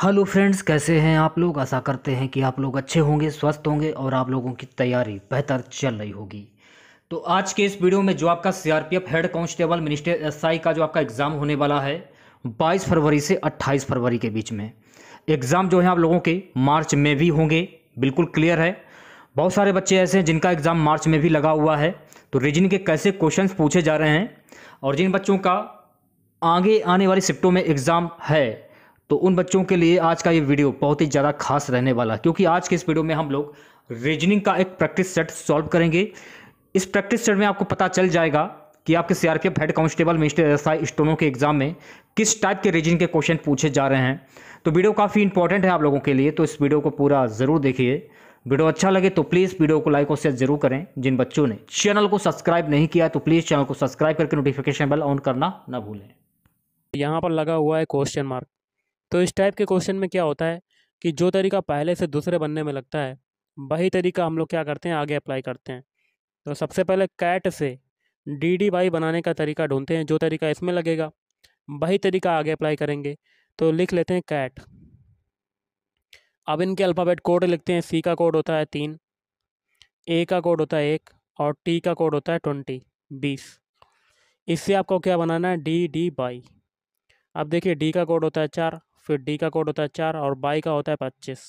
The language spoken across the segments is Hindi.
हेलो फ्रेंड्स कैसे हैं आप लोग आशा करते हैं कि आप लोग अच्छे होंगे स्वस्थ होंगे और आप लोगों की तैयारी बेहतर चल रही होगी तो आज के इस वीडियो में जो आपका CRPF head constable minister SI का जो आपका एग्ज़ाम होने वाला है 22 फरवरी से 28 फरवरी के बीच में एग्ज़ाम जो है आप लोगों के मार्च में भी होंगे बिल्कुल क्लियर है बहुत सारे बच्चे ऐसे हैं जिनका एग्ज़ाम मार्च में भी लगा हुआ है तो रीजन के कैसे क्वेश्चन पूछे जा रहे हैं और जिन बच्चों का आगे आने वाली शिफ्टों में एग्ज़ाम है तो उन बच्चों के लिए आज का ये वीडियो बहुत ही ज़्यादा खास रहने वाला क्योंकि आज के इस वीडियो में हम लोग रीजनिंग का एक प्रैक्टिस सेट सॉल्व करेंगे इस प्रैक्टिस सेट में आपको पता चल जाएगा कि आपके C R P F head constable minister S I स्टोनों के एग्जाम में किस टाइप के रीजनिंग के क्वेश्चन पूछे जा रहे हैं तो वीडियो काफ़ी इंपॉर्टेंट है आप लोगों के लिए तो इस वीडियो को पूरा ज़रूर देखिए वीडियो अच्छा लगे तो प्लीज़ वीडियो को लाइक और शेयर जरूर करें जिन बच्चों ने चैनल को सब्सक्राइब नहीं किया तो प्लीज़ चैनल को सब्सक्राइब करके नोटिफिकेशन बेल ऑन करना ना भूलें यहाँ पर लगा हुआ है क्वेश्चन मार्क तो इस टाइप के क्वेश्चन में क्या होता है कि जो तरीका पहले से दूसरे बनने में लगता है वही तरीका हम लोग क्या करते हैं आगे अप्लाई करते हैं तो सबसे पहले कैट से डी डी बाई बनाने का तरीका ढूंढते हैं जो तरीका इसमें लगेगा वही तरीका आगे अप्लाई करेंगे तो लिख लेते हैं कैट अब इनके अल्फ़ाबेट कोड लिखते हैं सी का कोड होता है तीन ए का कोड होता है एक और टी का कोड होता है ट्वेंटी बीस इससे आपको क्या बनाना है डी डी बाई अब देखिए डी का कोड होता है चार फिर डी का कोड होता है चार और बाई का होता है पच्चीस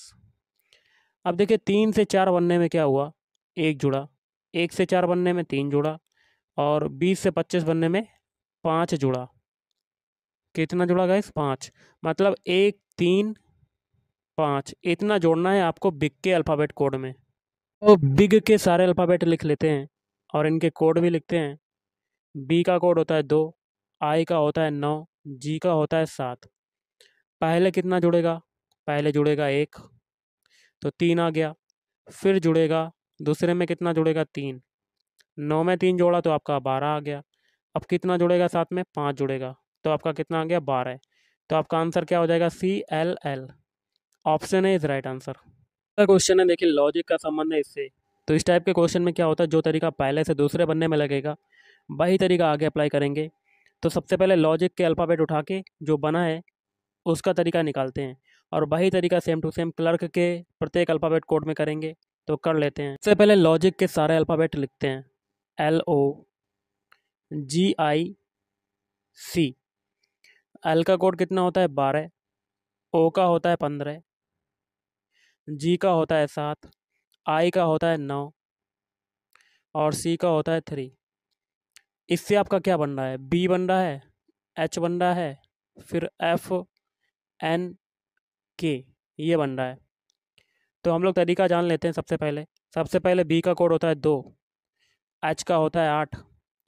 अब देखिए तीन से चार बनने में क्या हुआ एक जुड़ा एक से चार बनने में तीन जुड़ा और बीस से पच्चीस बनने में पाँच जुड़ा कितना जुड़ा गया इस पाँच मतलब एक तीन पाँच इतना जोड़ना है आपको बिग के अल्फ़ाबेट कोड में तो बिग के सारे अल्फ़ाबेट लिख लेते हैं और इनके कोड भी लिखते हैं बी का कोड होता है दो आई का होता है नौ जी का होता है सात पहले कितना जुड़ेगा पहले जुड़ेगा एक तो तीन आ गया फिर जुड़ेगा दूसरे में कितना जुड़ेगा तीन नौ में तीन जोड़ा तो आपका बारह आ गया अब कितना जुड़ेगा साथ में पाँच जुड़ेगा तो आपका कितना आ गया बारह तो आपका आंसर क्या हो जाएगा सी एल एल ऑप्शन है इज राइट आंसर क्वेश्चन है देखिए लॉजिक का संबंध है इससे तो इस टाइप के क्वेश्चन में क्या होता है जो तरीका पहले से दूसरे बनने में लगेगा वही तरीका आगे अप्लाई करेंगे तो सबसे पहले लॉजिक के अल्फ़ाबेट उठा के जो बना है उसका तरीका निकालते हैं और वही तरीका सेम टू सेम क्लर्क के प्रत्येक अल्फ़ाबेट कोड में करेंगे तो कर लेते हैं सबसे पहले लॉजिक के सारे अल्फ़ाबेट लिखते हैं L O G I C L का कोड कितना होता है बारह ओ का होता है पंद्रह जी का होता है सात आई का होता है नौ और सी का होता है थ्री इससे आपका क्या बन रहा है बी बन रहा है एच बन रहा है फिर एफ एन के ये बन रहा है तो हम लोग तरीका जान लेते हैं सबसे पहले सबसे पहले बी का कोड होता है दो एच का होता है आठ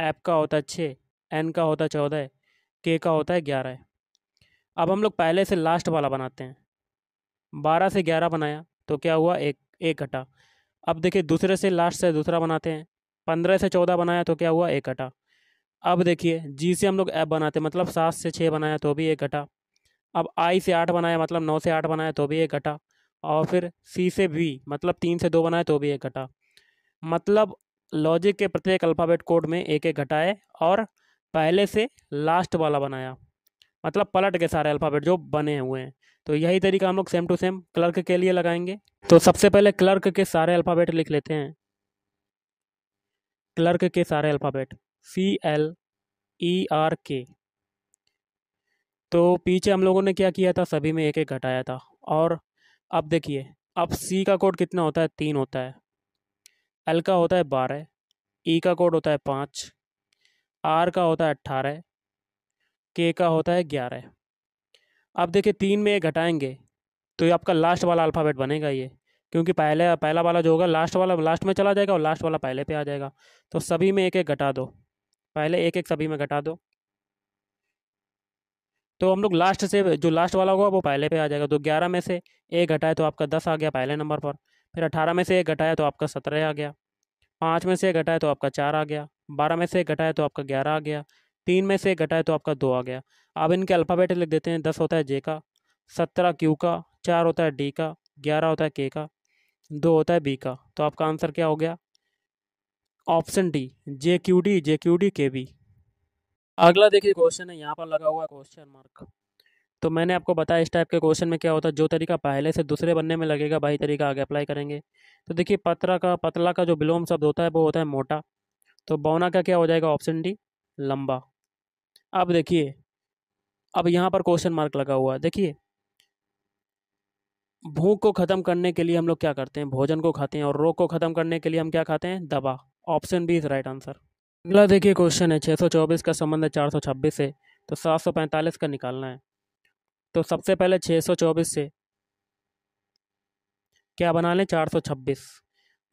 एप का होता है छः एन का होता है चौदह के का होता है ग्यारह अब हम लोग पहले से लास्ट वाला बनाते हैं बारह से ग्यारह बनाया तो क्या हुआ एक एक घटा अब देखिए दूसरे से लास्ट से दूसरा बनाते हैं पंद्रह से चौदह बनाया तो क्या हुआ एक घटा अब देखिए जी से हम लोग ऐप बनाते हैं मतलब सात से छः बनाया तो भी एक घटा अब आई से आठ बनाया मतलब नौ से आठ बनाया तो भी एक घटा और फिर सी से बी मतलब तीन से दो बनाया तो भी एक घटा मतलब लॉजिक के प्रत्येक अल्फ़ाबेट कोड में एक एक घटाए और पहले से लास्ट वाला बनाया मतलब पलट के सारे अल्फ़ाबेट जो बने हुए हैं तो यही तरीका हम लोग सेम टू सेम क्लर्क के लिए लगाएंगे तो सबसे पहले क्लर्क के सारे अल्फ़ाबेट लिख लेते हैं क्लर्क के सारे alphabet C L E R के तो पीछे हम लोगों ने क्या किया था सभी में एक एक घटाया था और अब देखिए अब सी का कोड कितना होता है तीन होता है एल का होता है बारह ई e का कोड होता है पाँच आर का होता है अट्ठारह के का होता है ग्यारह अब देखिए तीन में घटाएंगे तो ये आपका लास्ट वाला अल्फ़ाबेट बनेगा ये क्योंकि पहले पहला वाला जो होगा लास्ट वाला लास्ट में चला जाएगा और लास्ट वाला पहले पे आ जाएगा तो सभी में एक एक घटा दो पहले एक एक सभी में घटा दो तो हम लोग लास्ट से जो लास्ट वाला होगा वो पहले पे आ जाएगा तो ग्यारह में से एक घटाए तो आपका दस आ गया पहले नंबर पर फिर अठारह में से एक घटाया तो आपका सत्रह आ गया पाँच में से एक घटाया तो आपका चार आ गया बारह में से एक घटाया तो आपका ग्यारह आ गया तीन में से एक घटाया तो आपका दो आ गया अब इनके अल्फ़ाबेट लिख देते हैं दस होता है जे का सत्रह क्यू का चार होता है डी का ग्यारह होता है के का दो होता है बी का तो आपका आंसर क्या हो गया option D J Q D J Q D K B अगला देखिए क्वेश्चन है यहाँ पर लगा हुआ क्वेश्चन मार्क तो मैंने आपको बताया इस टाइप के क्वेश्चन में क्या होता है जो तरीका पहले से दूसरे बनने में लगेगा वही तरीका आगे अप्लाई करेंगे तो देखिए पतरा का पतला का जो विलोम शब्द होता है वो होता है मोटा तो बौना का क्या हो जाएगा ऑप्शन डी लंबा अब देखिए अब यहाँ पर क्वेश्चन मार्क लगा हुआ है देखिए भूख को ख़त्म करने के लिए हम लोग क्या करते हैं भोजन को खाते हैं और रोग को ख़त्म करने के लिए हम क्या खाते हैं दवा option B is right answer अगला देखिए क्वेश्चन है 624 का संबंध है 426 से तो 745 का निकालना है तो सबसे पहले 624 से क्या बना लें छब्बीस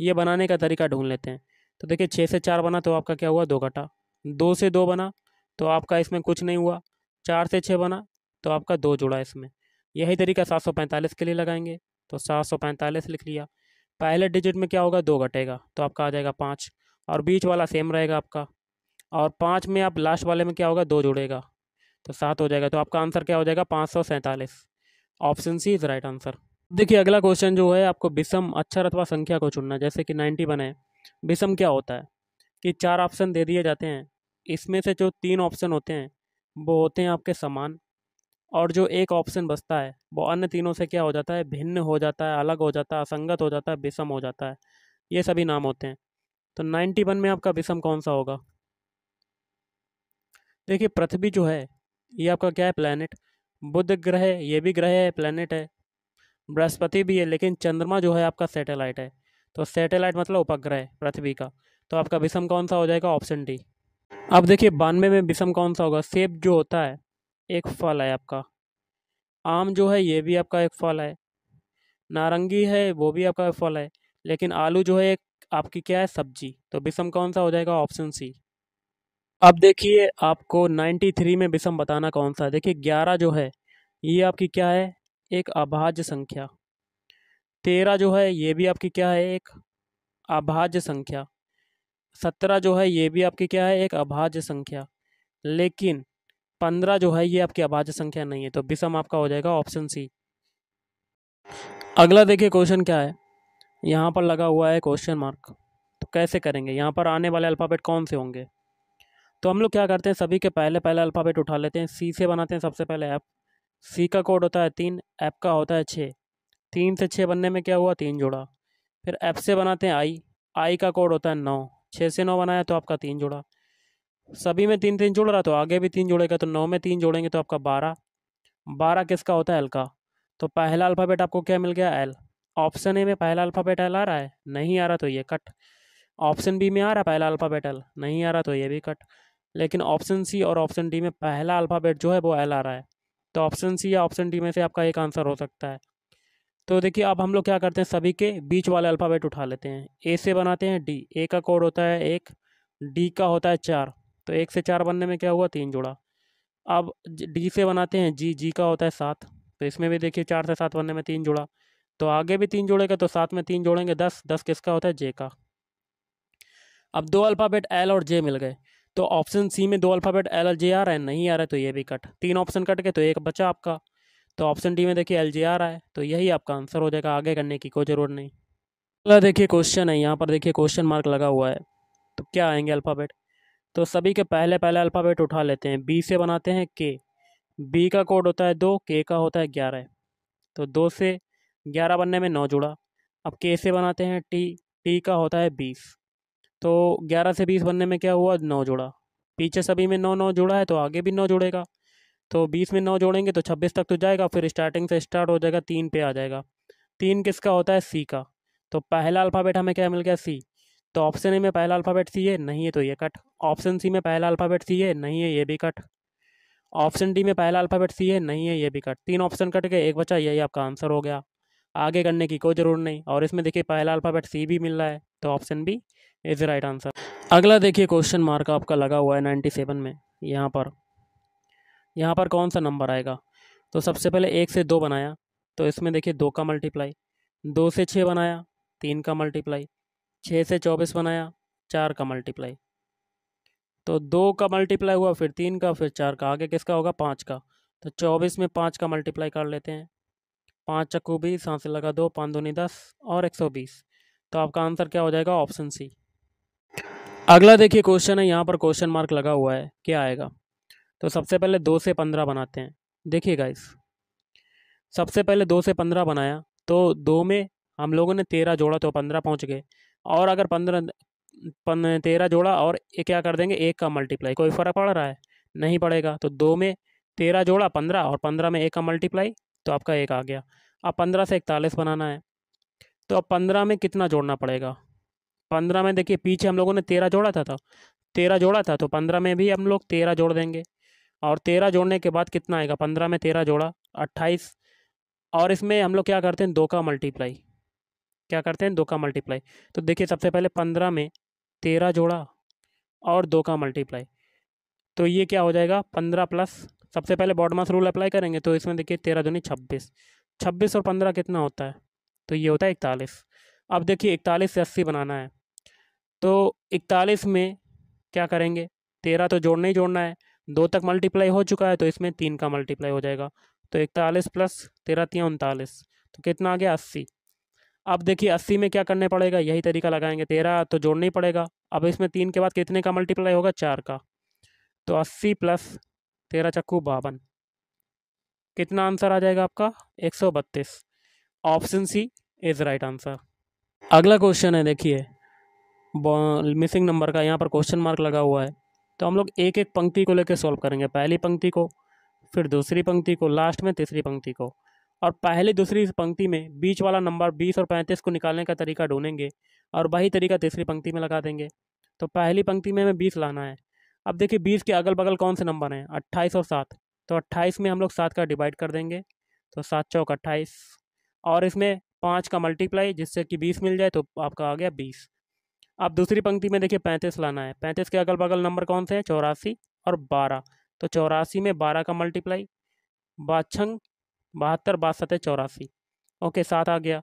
ये बनाने का तरीका ढूंढ लेते हैं तो देखिए छः से चार बना तो आपका क्या हुआ दो घटा दो से दो बना तो आपका इसमें कुछ नहीं हुआ चार से छः बना तो आपका दो जुड़ा इसमें यही तरीका 745 के लिए लगाएंगे तो 745 लिख लिया पहले डिजिट में क्या होगा दो घटेगा तो आपका आ जाएगा पाँच और बीच वाला सेम रहेगा आपका और पाँच में आप लास्ट वाले में क्या होगा दो जुड़ेगा तो सात हो जाएगा तो आपका आंसर क्या हो जाएगा पाँच सौ सैंतालीस option C is right answer देखिए अगला क्वेश्चन जो है आपको विषम अक्षर अथवा संख्या को चुनना जैसे कि नाइन्टी वन है विषम क्या होता है कि चार ऑप्शन दे दिए जाते हैं इसमें से जो तीन ऑप्शन होते हैं वो होते हैं आपके समान और जो एक ऑप्शन बचता है वो अन्य तीनों से क्या हो जाता है भिन्न हो जाता है अलग हो जाता है असंगत हो जाता है विषम हो जाता है ये सभी नाम होते हैं तो नाइन्टी वन में आपका विषम कौन सा होगा देखिए पृथ्वी जो है ये आपका क्या है प्लानट बुध ग्रह ये भी ग्रह है प्लानट है बृहस्पति भी है लेकिन चंद्रमा जो है आपका सैटेलाइट है तो सैटेलाइट मतलब उपग्रह पृथ्वी का तो आपका विषम कौन सा हो जाएगा ऑप्शन डी अब देखिए बानवे में विषम कौन सा होगा सेब जो होता है एक फल है आपका आम जो है ये भी आपका एक फल है नारंगी है वो भी आपका फल है लेकिन आलू जो है एक आपकी क्या है सब्जी तो बिसम कौन सा हो जाएगा ऑप्शन सी अब देखिए आपको 93 में विषम बताना कौन सा देखिए 11 जो है ये आपकी क्या है एक अभाज्य संख्या तेरह जो है ये भी आपकी क्या है एक अभाज्य संख्या सत्रह जो है ये भी आपकी क्या है एक अभाज्य संख्या लेकिन पंद्रह जो है ये आपकी अभाज्य संख्या नहीं है तो विषम आपका हो जाएगा ऑप्शन सी अगला देखिए क्वेश्चन क्या है यहाँ पर लगा हुआ है क्वेश्चन मार्क तो कैसे करेंगे यहाँ पर आने वाले अल्फ़ाबेट कौन से होंगे तो हम लोग क्या करते हैं सभी के पहले पहले अल्फ़ाबेट उठा लेते हैं सी से बनाते हैं सबसे पहले ऐप सी का कोड होता है तीन ऐप का होता है छः तीन से छः बनने में क्या हुआ तीन जोड़ा फिर ऐप से बनाते हैं आई आई का कोड होता है नौ छः से नौ बनाया तो आपका तीन जोड़ा सभी में तीन तीन जुड़ रहा तो आगे भी तीन जुड़ेगा तो नौ में तीन जोड़ेंगे तो आपका बारह बारह किसका होता है एल का तो पहला अल्फ़ाबेट आपको क्या मिल गया एल ऑप्शन ए में पहला अल्फ़ाबेट एल आ रहा है नहीं आ रहा तो ये कट ऑप्शन बी में आ रहा है पहला अल्फ़ाबेट एल नहीं आ रहा तो ये भी कट लेकिन ऑप्शन सी और ऑप्शन डी में पहला अल्फ़ाबेट जो है वो एल आ रहा है तो ऑप्शन सी या ऑप्शन डी में से आपका एक आंसर हो सकता है तो देखिए अब हम लोग क्या करते हैं सभी के बीच वाले अल्फ़ाबेट उठा लेते हैं ए से बनाते हैं डी ए का कोड होता है एक डी का होता है चार तो एक से चार बनने में क्या हुआ तीन जोड़ा अब डी से बनाते हैं जी जी का होता है सात तो इसमें भी देखिए चार से सात बनने में तीन जोड़ा तो आगे भी तीन जोड़ेगा तो साथ में तीन जोड़ेंगे दस दस किसका होता है जे का अब दो अल्फ़ाबेट एल और जे मिल गए तो ऑप्शन सी में दो अल्फ़ाबेट एल और जे आ रहा है नहीं आ रहा है तो ये भी कट तीन ऑप्शन कट गए तो एक बचा आपका तो ऑप्शन डी में देखिए एल जे आ रहा है तो यही आपका आंसर हो जाएगा आगे करने की कोई ज़रूरत नहीं अगला देखिए क्वेश्चन है यहाँ पर देखिए क्वेश्चन मार्क लगा हुआ है तो क्या आएंगे अल्फ़ाबेट तो सभी के पहले पहले अल्फ़ाबेट उठा लेते हैं बी से बनाते हैं के बी का कोड होता है दो के का होता है ग्यारह तो दो से ग्यारह बनने में नौ जुड़ा अब के से बनाते हैं टी टी का होता है बीस तो ग्यारह से बीस बनने में क्या हुआ नौ जुड़ा पीछे सभी में नौ नौ जुड़ा है तो आगे भी नौ जुड़ेगा तो बीस में नौ जोड़ेंगे तो छब्बीस तक तो जाएगा फिर स्टार्टिंग से स्टार्ट हो जाएगा तीन पे आ जाएगा तीन किसका होता है सी का तो पहला अल्फ़ाबेट हमें क्या मिल गया सी तो ऑप्शन ए में पहला अल्फ़ाबेट सी है नहीं है तो ये कट ऑप्शन सी में पहला अल्फ़ाबेट सी है नहीं है ये भी कट ऑप्शन डी में पहला अल्फ़ाबेट सी है नहीं है ये भी कट तीन ऑप्शन कट गए एक बचा यही आपका आंसर हो गया आगे करने की कोई ज़रूरत नहीं और इसमें देखिए पहला अल्फ़ाबेट सी भी मिल रहा है तो option B is right answer अगला देखिए क्वेश्चन मार्क आपका लगा हुआ है नाइन्टी सेवन में यहाँ पर यहाँ पर कौन सा नंबर आएगा तो सबसे पहले एक से दो बनाया तो इसमें देखिए दो का मल्टीप्लाई दो से छः बनाया तीन का मल्टीप्लाई छः से चौबीस बनाया चार का मल्टीप्लाई तो दो का मल्टीप्लाई हुआ फिर तीन का फिर चार का आगे किसका होगा पाँच का तो चौबीस में पाँच का मल्टीप्लाई कर लेते हैं पाँच चक्कू बीस सात से लगा दो पाँच दूनी दस और एक सौ बीस तो आपका आंसर क्या हो जाएगा ऑप्शन सी अगला देखिए क्वेश्चन है यहाँ पर क्वेश्चन मार्क लगा हुआ है क्या आएगा तो सबसे पहले दो से पंद्रह बनाते हैं देखिए गाइस सबसे पहले दो से पंद्रह बनाया तो दो में हम लोगों ने तेरह जोड़ा तो पंद्रह पहुँच गए और अगर पंद्रह तेरह जोड़ा और ये क्या कर देंगे एक का मल्टीप्लाई कोई फ़र्क पड़ रहा है नहीं पड़ेगा तो दो में तेरह जोड़ा पंद्रह और पंद्रह में एक का मल्टीप्लाई तो आपका एक आ गया अब पंद्रह से इकतालीस बनाना है तो अब पंद्रह में कितना जोड़ना पड़ेगा पंद्रह में देखिए पीछे हम लोगों ने तेरह जोड़ा था था तो, तेरह जोड़ा था तो पंद्रह में भी हम लोग तेरह जोड़ देंगे और तेरह जोड़ने के बाद कितना आएगा पंद्रह में तेरह जोड़ा अट्ठाईस और इसमें हम लोग क्या करते हैं दो का मल्टीप्लाई क्या करते हैं दो का मल्टीप्लाई तो देखिए सबसे पहले पंद्रह में तेरह जोड़ा और दो का मल्टीप्लाई तो ये क्या हो जाएगा पंद्रह प्लस सबसे पहले बॉडमास रूल अप्लाई करेंगे तो इसमें देखिए तेरह दूनी छब्बीस छब्बीस और पंद्रह कितना होता है तो ये होता है इकतालीस अब देखिए इकतालीस से अस्सी बनाना है तो इकतालीस में क्या करेंगे तेरह तो जोड़ना ही जोड़ना है दो तक मल्टीप्लाई हो चुका है तो इसमें तीन का मल्टीप्लाई हो जाएगा तो इकतालीस प्लस तेरह तीन उनतालीस तो कितना आ गया अस्सी अब देखिए अस्सी में क्या करने पड़ेगा यही तरीका लगाएंगे तेरह तो जोड़ना ही पड़ेगा अब इसमें तीन के बाद कितने का मल्टीप्लाई होगा चार का तो अस्सी प्लस तेरह चक्कू बावन कितना आंसर आ जाएगा आपका एक सौ बत्तीस option C is right answer अगला क्वेश्चन है देखिए मिसिंग नंबर का यहाँ पर क्वेश्चन मार्क लगा हुआ है तो हम लोग एक एक पंक्ति को लेकर सॉल्व करेंगे पहली पंक्ति को फिर दूसरी पंक्ति को लास्ट में तीसरी पंक्ति को और पहली दूसरी पंक्ति में बीच वाला नंबर बीस और पैंतीस को निकालने का तरीका ढूंढेंगे और वही तरीका तीसरी पंक्ति में लगा देंगे तो पहली पंक्ति में हमें बीस लाना है अब देखिए बीस के अगल बगल कौन से नंबर हैं अट्ठाईस और सात तो अट्ठाईस में हम लोग सात का डिवाइड कर देंगे तो सात चौक अट्ठाईस और इसमें पाँच का मल्टीप्लाई जिससे कि बीस मिल जाए तो आपका आ गया बीस अब दूसरी पंक्ति में देखिए पैंतीस लाना है पैंतीस के अगल बगल नंबर कौन से हैं चौरासी और बारह तो चौरासी में बारह का मल्टीप्लाई बाछंग बहत्तर बासठ चौरासी ओके सात आ गया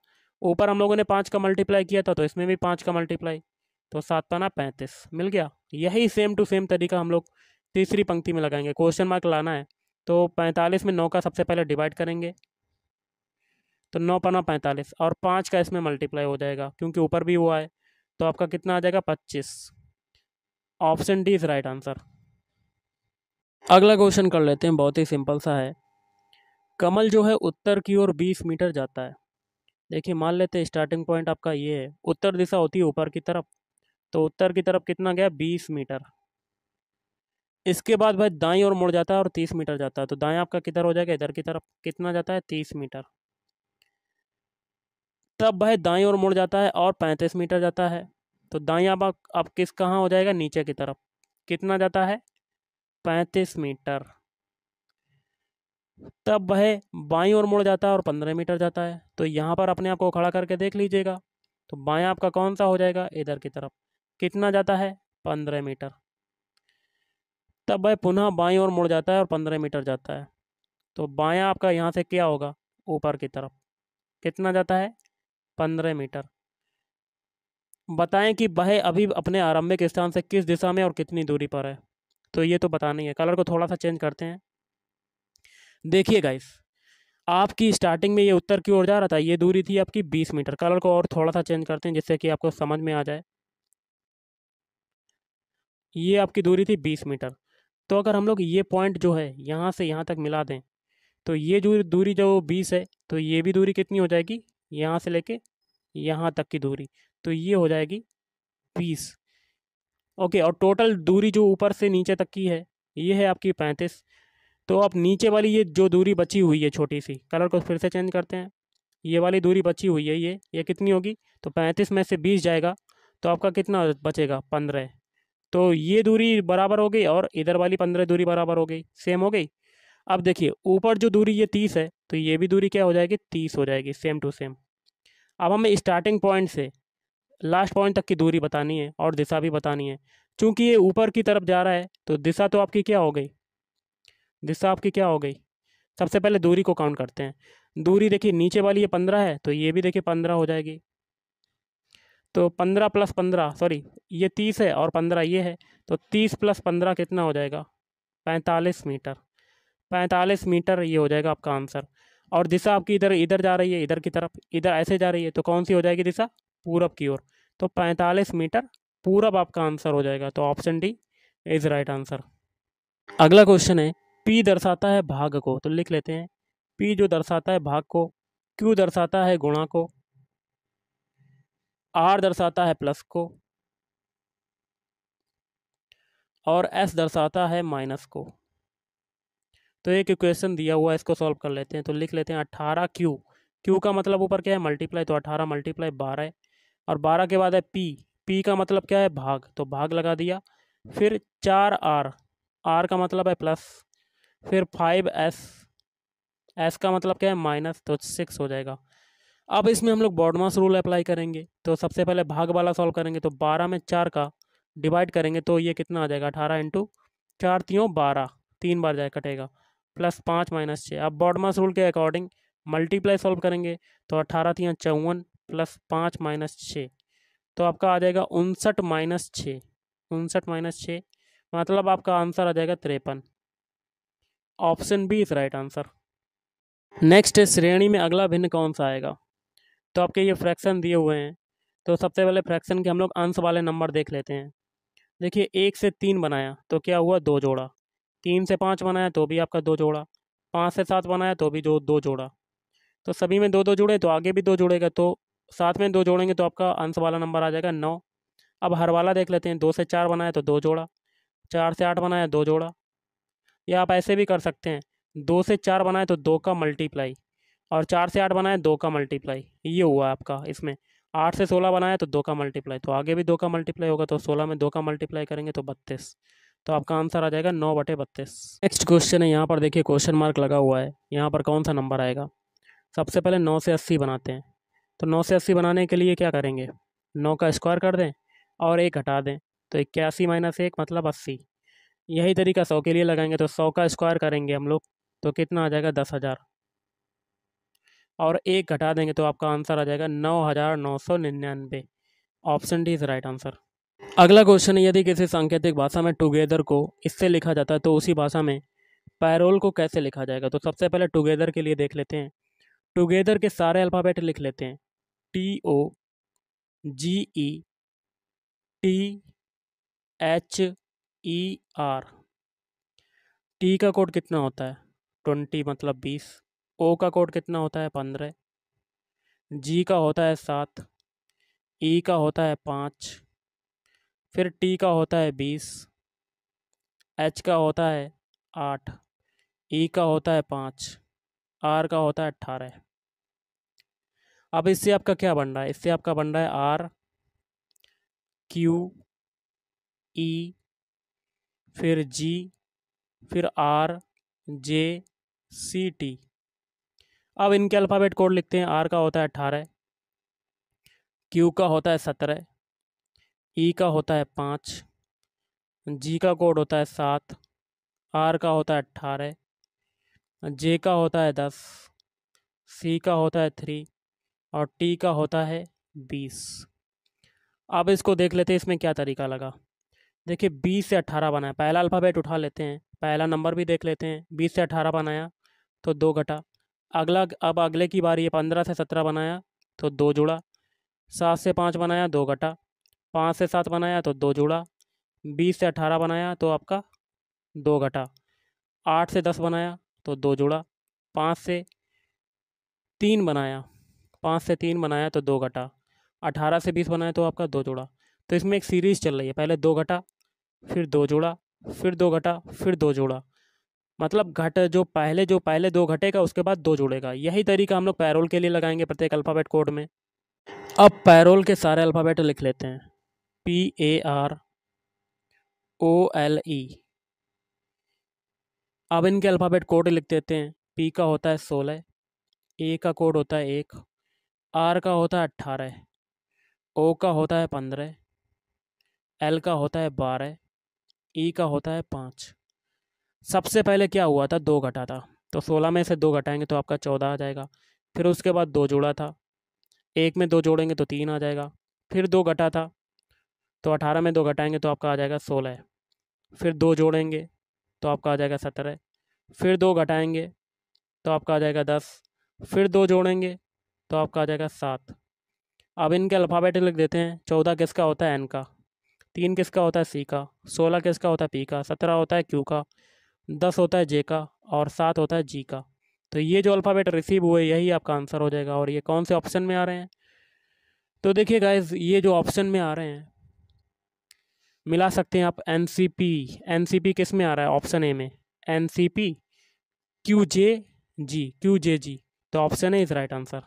ऊपर हम लोगों ने पाँच का मल्टीप्लाई किया था तो इसमें भी पाँच का मल्टीप्लाई तो सात पाना पैंतीस मिल गया यही सेम टू सेम तरीका हम लोग तीसरी पंक्ति में लगाएंगे क्वेश्चन मार्क लाना है तो पैंतालीस में नौ का सबसे पहले डिवाइड करेंगे तो नौ पाना पैंतालीस और पाँच का इसमें मल्टीप्लाई हो जाएगा क्योंकि ऊपर भी हुआ है तो आपका कितना आ जाएगा पच्चीस option D is right answer अगला क्वेश्चन कर लेते हैं बहुत ही सिंपल सा है कमल जो है उत्तर की ओर बीस मीटर जाता है देखिए मान लेते हैं स्टार्टिंग पॉइंट आपका ये है उत्तर दिशा होती है ऊपर की तरफ तो उत्तर की तरफ कितना गया बीस मीटर इसके बाद भाई दाई और मुड़ जाता है और तीस मीटर जाता है तो दाएं आपका किधर हो जाएगा इधर की तरफ कितना जाता है तीस मीटर तब भाई दाई और मुड़ जाता है और पैंतीस मीटर जाता है तो दाई आप, आप किस कहाँ हो जाएगा नीचे की तरफ कितना जाता है पैंतीस मीटर तब वह बाई और मुड़ जाता है और पंद्रह मीटर जाता है तो यहाँ पर अपने आप को खड़ा करके देख लीजिएगा तो बाएँ आपका कौन सा हो जाएगा इधर की तरफ कितना जाता है पंद्रह मीटर तब वह पुनः बाई ओर मुड़ जाता है और पंद्रह मीटर जाता है तो बायां आपका यहाँ से क्या होगा ऊपर की तरफ कितना जाता है पंद्रह मीटर बताएं कि वह अभी अपने आरंभिक स्थान से किस दिशा में और कितनी दूरी पर है तो ये तो नहीं है कलर को थोड़ा सा चेंज करते हैं देखिए गाइस आपकी स्टार्टिंग में ये उत्तर की ओर जा रहा था ये दूरी थी आपकी बीस मीटर कलर को और थोड़ा सा चेंज करते हैं जिससे कि आपको समझ में आ जाए ये आपकी दूरी थी बीस मीटर तो अगर हम लोग ये पॉइंट जो है यहाँ से यहाँ तक मिला दें तो ये जो दूरी जो बीस है तो ये भी दूरी कितनी हो जाएगी यहाँ से लेके यहाँ तक की दूरी तो ये हो जाएगी बीस ओके और टोटल दूरी जो ऊपर से नीचे तक की है ये है आपकी पैंतीस तो आप नीचे वाली ये जो दूरी बची हुई है छोटी सी कलर को फिर से चेंज करते हैं ये वाली दूरी बची हुई है ये ये कितनी होगी तो पैंतीस में से बीस जाएगा तो आपका कितना बचेगा पंद्रह तो ये दूरी बराबर हो गई और इधर वाली पंद्रह दूरी बराबर हो गई सेम हो गई अब देखिए ऊपर जो दूरी ये तीस है तो ये भी दूरी क्या हो जाएगी तीस हो जाएगी सेम टू सेम अब हमें स्टार्टिंग पॉइंट से लास्ट पॉइंट तक की दूरी बतानी है और दिशा भी बतानी है चूँकि ये ऊपर की तरफ जा रहा है तो दिशा तो आपकी क्या हो गई दिशा आपकी क्या हो गई सबसे पहले दूरी को काउंट करते हैं दूरी देखिए नीचे वाली ये पंद्रह है तो ये भी देखिए पंद्रह हो जाएगी तो पंद्रह प्लस पंद्रह सॉरी ये तीस है और पंद्रह ये है तो तीस प्लस पंद्रह कितना हो जाएगा पैंतालीस मीटर पैंतालीस मीटर ये हो जाएगा आपका आंसर और दिशा आपकी इधर इधर जा रही है इधर की तरफ इधर ऐसे जा रही है तो कौन सी हो जाएगी दिशा पूरब की ओर तो पैंतालीस मीटर पूरब आपका आंसर हो जाएगा तो option D is right answer अगला क्वेश्चन है पी दर्शाता है भाग को तो लिख लेते हैं पी जो दर्शाता है भाग को क्यू दर्शाता है गुणा को आर दर्शाता है प्लस को और एस दर्शाता है माइनस को तो एक इक्वेशन दिया हुआ है इसको सॉल्व कर लेते हैं तो लिख लेते हैं अट्ठारह क्यू क्यू का मतलब ऊपर क्या है मल्टीप्लाई तो अठारह मल्टीप्लाई बारह और बारह के बाद है पी पी का मतलब क्या है भाग तो भाग लगा दिया फिर चार आर आर का मतलब है प्लस फिर फाइव एस एस का मतलब क्या है माइनस तो सिक्स हो जाएगा अब इसमें हम लोग बॉडमास रूल अप्लाई करेंगे तो सबसे पहले भाग वाला सॉल्व करेंगे तो बारह में चार का डिवाइड करेंगे तो ये कितना आ जाएगा अठारह इंटू चार तीनों बारह तीन बार जाए कटेगा प्लस पाँच माइनस छः अब बॉडमास रूल के अकॉर्डिंग मल्टीप्लाई सॉल्व करेंगे तो अठारह तीन चौवन प्लस पाँच माइनस छः तो आपका आ जाएगा उनसठ माइनस छः उनसठ माइनस छः मतलब आपका आंसर आ जाएगा तिरपन option B is right answer next है श्रेणी में अगला भिन्न कौन सा आएगा तो आपके ये फ्रैक्शन दिए हुए हैं तो सबसे पहले फ्रैक्शन के हम लोग अंश वाले नंबर देख लेते हैं देखिए एक से तीन बनाया तो क्या हुआ दो जोड़ा तीन से पाँच बनाया तो भी आपका दो जोड़ा पाँच से सात बनाया तो भी जो दो जोड़ा तो सभी में दो दो जुड़े तो आगे भी दो जुड़ेगा तो साथ में दो जोड़ेंगे तो आपका अंश वाला नंबर आ जाएगा नौ अब हर वाला देख लेते हैं दो से चार बनाया तो दो जोड़ा चार से आठ बनाया दो जोड़ा या आप ऐसे भी कर सकते हैं दो से चार बनाए तो दो का मल्टीप्लाई और चार से आठ बनाए दो का मल्टीप्लाई ये हुआ आपका इसमें आठ से सोलह बनाया तो दो का मल्टीप्लाई तो आगे भी दो का मल्टीप्लाई होगा तो सोलह में दो का मल्टीप्लाई करेंगे तो बत्तीस तो आपका आंसर आ जाएगा नौ बटे बत्तीस नेक्स्ट क्वेश्चन है यहाँ पर देखिए क्वेश्चन मार्क लगा हुआ है यहाँ पर कौन सा नंबर आएगा सबसे पहले नौ से अस्सी बनाते हैं तो नौ से अस्सी बनाने के लिए क्या करेंगे नौ का स्क्वायर कर दें और एक हटा दें तो इक्यासी माइनस एक मतलब अस्सी यही तरीका सौ के लिए लगाएंगे तो सौ का स्क्वायर करेंगे हम लोग तो कितना आ जाएगा दस हज़ार और एक घटा देंगे तो आपका आंसर आ जाएगा नौ हज़ार नौ सौ निन्यानवे option D is right answer अगला क्वेश्चन है यदि किसी सांकेतिक भाषा में टुगेदर को इससे लिखा जाता है तो उसी भाषा में पैरोल को कैसे लिखा जाएगा तो सबसे पहले टुगेदर के लिए देख लेते हैं टुगेदर के सारे अल्फ़ाबेट लिख लेते हैं T O G E T H E R T का कोड कितना होता है ट्वेंटी मतलब बीस ओ का कोड कितना होता है पंद्रह जी का होता है सात ई का होता है पाँच फिर टी का होता है बीस एच का होता है आठ ई का होता है पाँच आर का होता है अट्ठारह अब इससे आपका क्या बन रहा है इससे आपका बन रहा है आर क्यू ई फिर जी फिर आर जे सी टी अब इनके अल्फ़ाबेट कोड लिखते हैं आर का होता है अट्ठारह क्यू का होता है सत्रह ई का होता है पाँच जी का कोड होता है सात आर का होता है अट्ठारह जे का होता है दस सी का होता है थ्री और टी का होता है बीस अब इसको देख लेते हैं इसमें क्या तरीका लगा देखिए बीस से अट्ठारह बनाया पहला अल्फ़ाबेट उठा लेते हैं पहला नंबर भी देख लेते हैं बीस से अट्ठारह बनाया तो दो घटा अगला अब अगले की बारी है पंद्रह से सत्रह बनाया तो दो जोड़ा सात से पाँच बनाया दो घटा पाँच से सात बनाया तो दो जोड़ा बीस से अठारह बनाया तो आपका दो घटा आठ से दस बनाया तो दो जोड़ा पाँच से तीन बनाया पाँच से तीन बनाया तो दो घटा अठारह से बीस बनाया तो आपका दो जोड़ा तो इसमें एक सीरीज़ चल रही है पहले दो घटा फिर दो जोड़ा फिर दो घटा फिर दो जोड़ा मतलब घट जो पहले जो पहले दो घटेगा उसके बाद दो जुड़ेगा यही तरीका हम लोग पैरोल के लिए लगाएंगे प्रत्येक अल्फ़ाबेट कोड में अब पैरोल के सारे अल्फ़ाबेट लिख लेते हैं P A R O L E अब इनके अल्फ़ाबेट कोड लिख देते हैं पी का होता है सोलह ए का कोड होता है एक आर का होता है अट्ठारह ओ का होता है पंद्रह एल का होता है बारह ई e का होता है पाँच सबसे पहले क्या हुआ था दो घटा था तो सोलह में से दो घटाएंगे तो आपका चौदह आ जाएगा फिर उसके बाद दो जोड़ा था एक में दो जोड़ेंगे तो तीन आ जाएगा फिर दो घटा था तो अठारह में दो घटाएंगे तो आपका आ जाएगा सोलह फिर दो जोड़ेंगे तो आपका आ जाएगा सत्रह फिर दो घटाएंगे तो आपका आ जाएगा दस फिर दो जोड़ेंगे तो आपका आ जाएगा सात अब इनके अल्फ़ाबेट लिख देते हैं चौदह किसका होता है एन का तीन किसका होता है सी का सोलह किसका होता है पी का सत्रह होता है क्यू का दस होता है जे का और सात होता है जी का तो ये जो अल्फ़ाबेट रिसीव हुए यही आपका आंसर हो जाएगा और ये कौन से ऑप्शन में आ रहे हैं तो देखिए गाइज ये जो ऑप्शन में आ रहे हैं मिला सकते हैं आप N C P N C P किस में आ रहा है ऑप्शन ए में N C P Q J G Q J G तो option A is right answer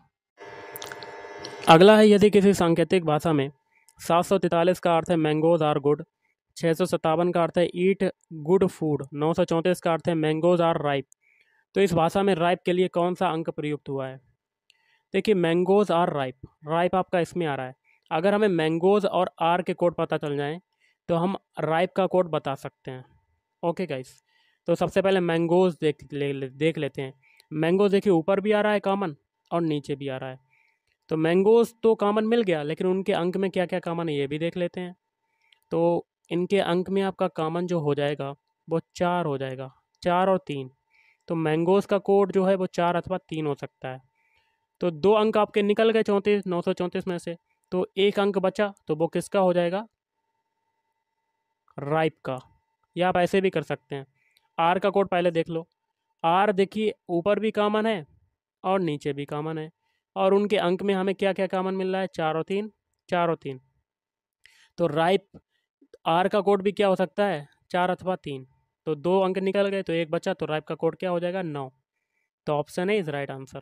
अगला है यदि किसी सांकेतिक भाषा में सात सौ तैंतालीस का अर्थ है मैंगोज आर गुड छः सौ सत्तावन का अर्थ है ईट गुड फूड नौ सौ चौंतीस का अर्थ है मैंगोज आर राइप तो इस भाषा में राइप के लिए कौन सा अंक प्रयुक्त हुआ है देखिए मैंगोज आर राइप राइप आपका इसमें आ रहा है अगर हमें मैंगोज और आर के कोड पता चल जाएँ तो हम राइप का कोड बता सकते हैं ओके गाइस तो सबसे पहले मैंगोज देख ले, देख लेते हैं मैंगोज देखिए ऊपर भी आ रहा है कामन और नीचे भी आ रहा है तो मैंगोज तो कामन मिल गया लेकिन उनके अंक में क्या क्या कामन है ये भी देख लेते हैं तो इनके अंक में आपका कामन जो हो जाएगा वो चार हो जाएगा चार और तीन तो मैंगोज़ का कोड जो है वो चार अथवा तीन हो सकता है तो दो अंक आपके निकल गए चौंतीस नौ सौ चौंतीस में से तो एक अंक बचा तो वो किसका हो जाएगा राइप का या आप ऐसे भी कर सकते हैं आर का कोड पहले देख लो आर देखिए ऊपर भी कामन है और नीचे भी कामन है और उनके अंक में हमें क्या क्या कामन मिल रहा है चार और तीन चार और तीन तो राइप आर का कोड भी क्या हो सकता है चार अथवा तीन तो दो अंक निकल गए तो एक बचा तो राइप का कोड क्या हो जाएगा नौ तो ऑप्शन है इज राइट आंसर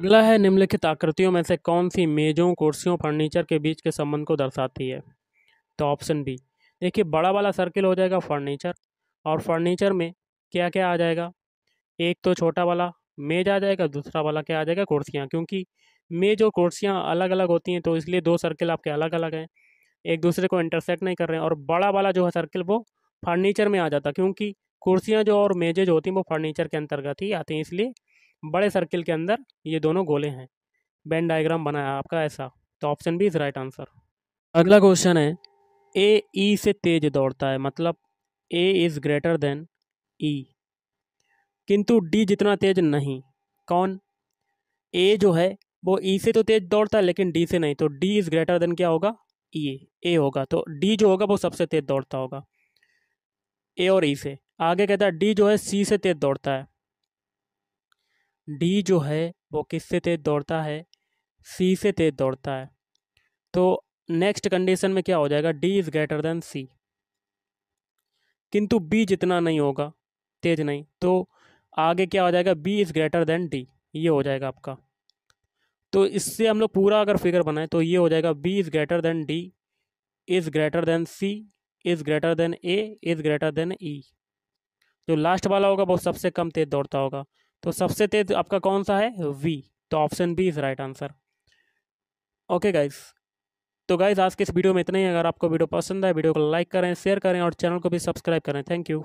अगला है निम्नलिखित आकृतियों में से कौन सी मेजों कुर्सियों फर्नीचर के बीच के संबंध को दर्शाती है तो ऑप्शन बी देखिए बड़ा वाला सर्किल हो जाएगा फर्नीचर और फर्नीचर में क्या क्या आ जाएगा एक तो छोटा वाला मेज आ जाएगा दूसरा वाला क्या आ जाएगा कुर्सियाँ क्योंकि मेज और कुर्सियाँ अलग अलग होती हैं तो इसलिए दो सर्किल आपके अलग अलग हैं एक दूसरे को इंटरसेक्ट नहीं कर रहे हैं और बड़ा वाला जो है सर्किल वो फर्नीचर में आ जाता क्योंकि कुर्सियाँ जो और मेजेज होती हैं वो फर्नीचर के अंतर्गत ही आती हैं इसलिए बड़े सर्किल के अंदर ये दोनों गोले हैं बेन डायग्राम बनाया आपका ऐसा तो option B is right answer अगला क्वेश्चन है ए ई e से तेज दौड़ता है मतलब A is greater than E किंतु डी जितना तेज नहीं कौन ए जो है वो ई e से तो तेज दौड़ता है लेकिन डी से नहीं तो डी इज़ ग्रेटर देन क्या होगा ई e, ए होगा तो डी जो होगा वो सबसे तेज दौड़ता होगा ए और ई e से आगे कहता है डी जो है सी से तेज दौड़ता है डी जो है वो किससे तेज दौड़ता है सी से तेज दौड़ता है तो नेक्स्ट कंडीशन में क्या हो जाएगा D is greater than C किंतु बी जितना नहीं होगा तेज नहीं तो आगे क्या हो जाएगा B is greater than D ये हो जाएगा आपका तो इससे हम लोग पूरा अगर फिगर बनाएं तो ये हो जाएगा B is greater than D is greater than C is greater than A is greater than E जो लास्ट वाला होगा वो सबसे कम तेज़ दौड़ता होगा तो सबसे तेज़ आपका कौन सा है वी तो option B is right answer okay guys तो गाइज आज के इस वीडियो में इतना ही अगर आपको वीडियो पसंद है वीडियो को लाइक करें शेयर करें और चैनल को भी सब्सक्राइब करें थैंक यू